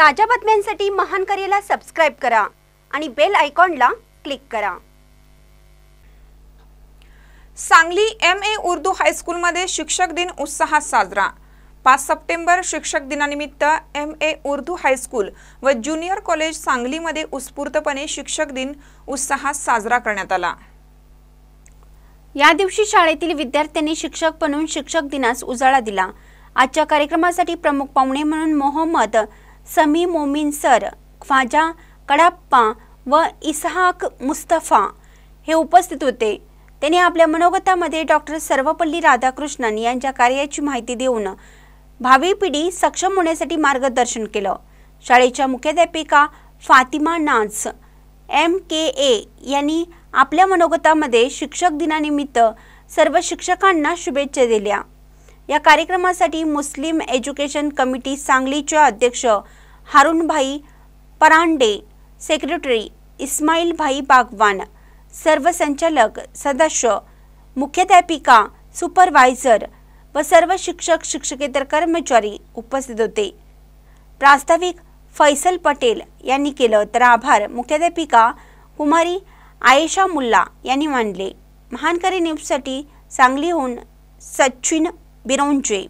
ताज्या बातम्यांसाठी महान करेला सबस्क्राईब करा आणि बेल आयकॉनला क्लिक करा सांगली एम ए उर्दू हायस्कूलमध्ये शिक्षक दिन उत्साहात साजरा पाच सप्टेंबर शिक्षक दिनानिमित्त एम ए उर्दू हायस्कूल व ज्युनियर कॉलेज सांगलीमध्ये उत्स्फूर्तपणे शिक्षक दिन उत्साहात साजरा करण्यात आला या दिवशी शाळेतील विद्यार्थ्यांनी शिक्षक बनून शिक्षक दिनास उजाळा दिला आजच्या कार्यक्रमासाठी प्रमुख पाहुणे म्हणून मोहम्मद समी मोमिन सर ख्वाजा कडाप्पा व इसहाक मुस्तफा हे उपस्थित होते त्यांनी आपल्या मनोगतामध्ये डॉक्टर सर्वपल्ली राधाकृष्णन यांच्या कार्याची माहिती देऊन भावी पिढी सक्षम होण्यासाठी मार्गदर्शन केलं शाळेच्या मुख्याध्यापिका फातिमा नाझ एम के ए यांनी आपल्या मनोगतामध्ये शिक्षक दिनानिमित्त सर्व शिक्षकांना शुभेच्छा दिल्या या कार्यक्रमासाठी मुस्लिम एज्युकेशन कमिटी सांगलीच्या अध्यक्ष भाई परांडे सेक्रेटरी इस्माईलभाई बागवान सर्व संचालक सदस्य मुख्याध्यापिका सुपरवायझर व सर्व शिक्षक शिक्षकेतर कर्मचारी उपस्थित होते प्रास्ताविक फैसल पटेल यांनी केलं तर आभार मुख्याध्यापिका कुमारी आयेशा मुल्ला यांनी मानले महानकरी न्यूजसाठी सांगलीहून सचिन बिरोंजे